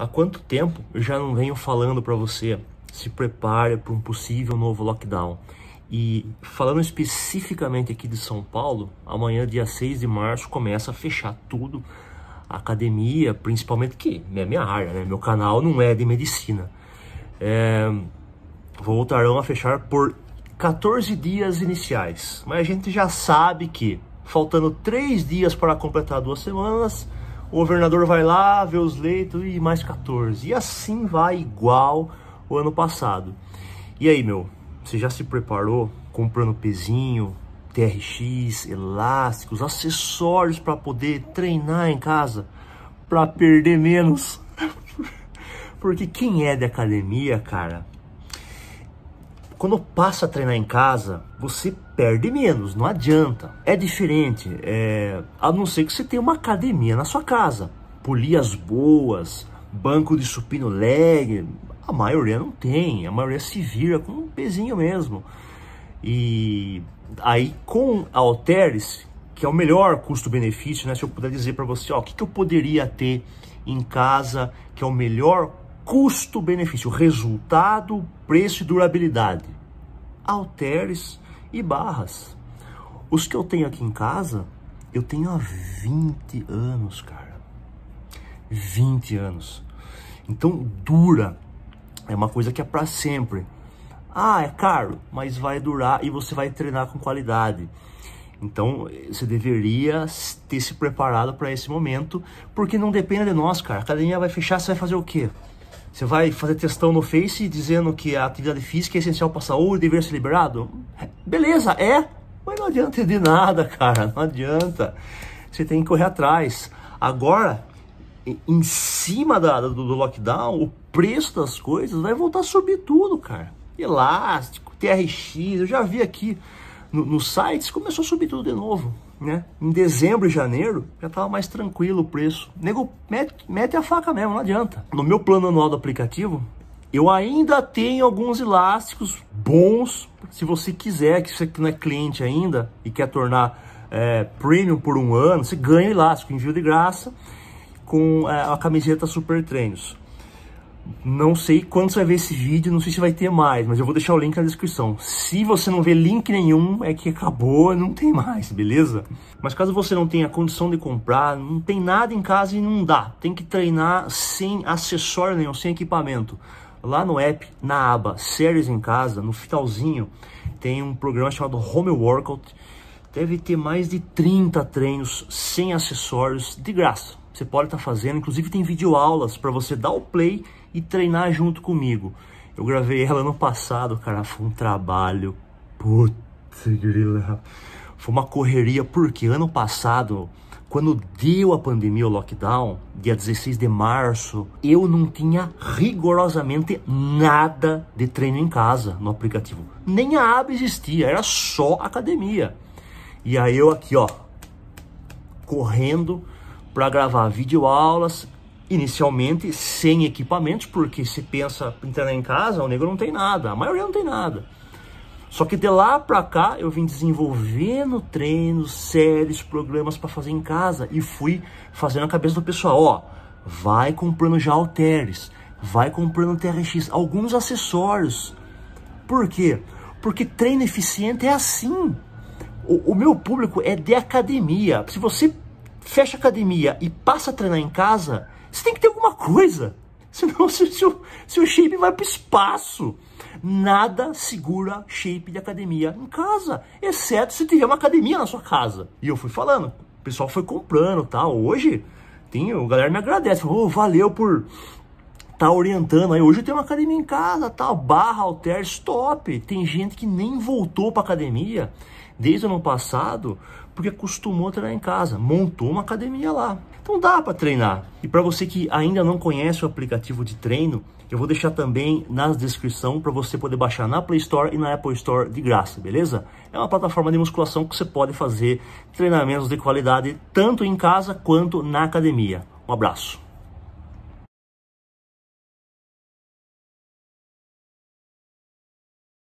Há quanto tempo eu já não venho falando para você se prepare para um possível novo lockdown? E falando especificamente aqui de São Paulo, amanhã, dia 6 de março, começa a fechar tudo. A academia, principalmente, que é minha área, né? Meu canal não é de medicina. É, voltarão a fechar por 14 dias iniciais. Mas a gente já sabe que, faltando 3 dias para completar duas semanas, o governador vai lá, ver os leitos e mais 14. E assim vai igual o ano passado. E aí, meu, você já se preparou comprando pezinho, TRX, elásticos, acessórios para poder treinar em casa, para perder menos? Porque quem é de academia, cara, quando passa a treinar em casa, você perde menos, não adianta. É diferente, é... a não ser que você tenha uma academia na sua casa. Polias boas, banco de supino leg, a maioria não tem, a maioria se vira com um pezinho mesmo. E aí com a Alteris, que é o melhor custo-benefício, né? Se eu puder dizer para você, ó, o que, que eu poderia ter em casa, que é o melhor custo-benefício, resultado, preço e durabilidade. alteres e barras. Os que eu tenho aqui em casa, eu tenho há 20 anos, cara. 20 anos. Então dura. É uma coisa que é para sempre. Ah, é caro, mas vai durar e você vai treinar com qualidade. Então você deveria ter se preparado para esse momento, porque não depende de nós, cara. A academia vai fechar, você vai fazer o quê? Você vai fazer testão no Face dizendo que a atividade física é essencial para a saúde e dever ser liberado? É, beleza, é, mas não adianta de nada, cara, não adianta. Você tem que correr atrás. Agora, em cima da, do, do lockdown, o preço das coisas vai voltar a subir tudo, cara. Elástico, TRX, eu já vi aqui nos no sites, começou a subir tudo de novo né? Em dezembro e janeiro já estava mais tranquilo o preço. Nego, mete, mete a faca mesmo, não adianta. No meu plano anual do aplicativo, eu ainda tenho alguns elásticos bons. Se você quiser, que você não é cliente ainda e quer tornar é, premium por um ano, você ganha elástico, envio de graça com é, a camiseta Super Treinos. Não sei quando você vai ver esse vídeo, não sei se vai ter mais, mas eu vou deixar o link na descrição. Se você não vê link nenhum, é que acabou, não tem mais, beleza? Mas caso você não tenha condição de comprar, não tem nada em casa e não dá. Tem que treinar sem acessório nenhum, sem equipamento. Lá no app, na aba Séries em Casa, no finalzinho, tem um programa chamado Home Workout. Deve ter mais de 30 treinos sem acessórios, de graça você pode estar tá fazendo, inclusive tem videoaulas para você dar o play e treinar junto comigo. Eu gravei ela no passado, cara, foi um trabalho. Puta grila. Foi uma correria, porque ano passado, quando deu a pandemia, o lockdown, dia 16 de março, eu não tinha rigorosamente nada de treino em casa no aplicativo. Nem a aba existia, era só academia. E aí eu aqui, ó, correndo, para gravar videoaulas, inicialmente sem equipamentos, porque se pensa em treinar em casa, o negro não tem nada, a maioria não tem nada. Só que de lá para cá eu vim desenvolvendo treinos, séries, programas para fazer em casa e fui fazendo a cabeça do pessoal, ó, vai comprando já Teres, vai comprando TRX, alguns acessórios. Por quê? Porque treino eficiente é assim. O, o meu público é de academia. Se você fecha a academia e passa a treinar em casa, você tem que ter alguma coisa. Senão seu, seu, seu shape vai para o espaço. Nada segura shape de academia em casa, exceto se tiver uma academia na sua casa. E eu fui falando, o pessoal foi comprando tal. Tá? Hoje, tem, o galera me agradece, falou, oh, valeu por tá orientando. Aí hoje eu tenho uma academia em casa, tal, tá? barra, alter, stop. Tem gente que nem voltou para academia desde o ano passado, porque costumou treinar em casa, montou uma academia lá. Então dá para treinar. E para você que ainda não conhece o aplicativo de treino, eu vou deixar também na descrição para você poder baixar na Play Store e na Apple Store de graça, beleza? É uma plataforma de musculação que você pode fazer treinamentos de qualidade tanto em casa quanto na academia. Um abraço.